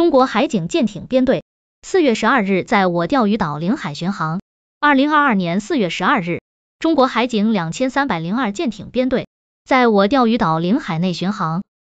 中国海警舰艇编队四月十二日在我钓鱼岛领海巡航。二零二二年四月十二日，中国海警两千三百零二舰艇编队在我钓鱼岛领海内巡航。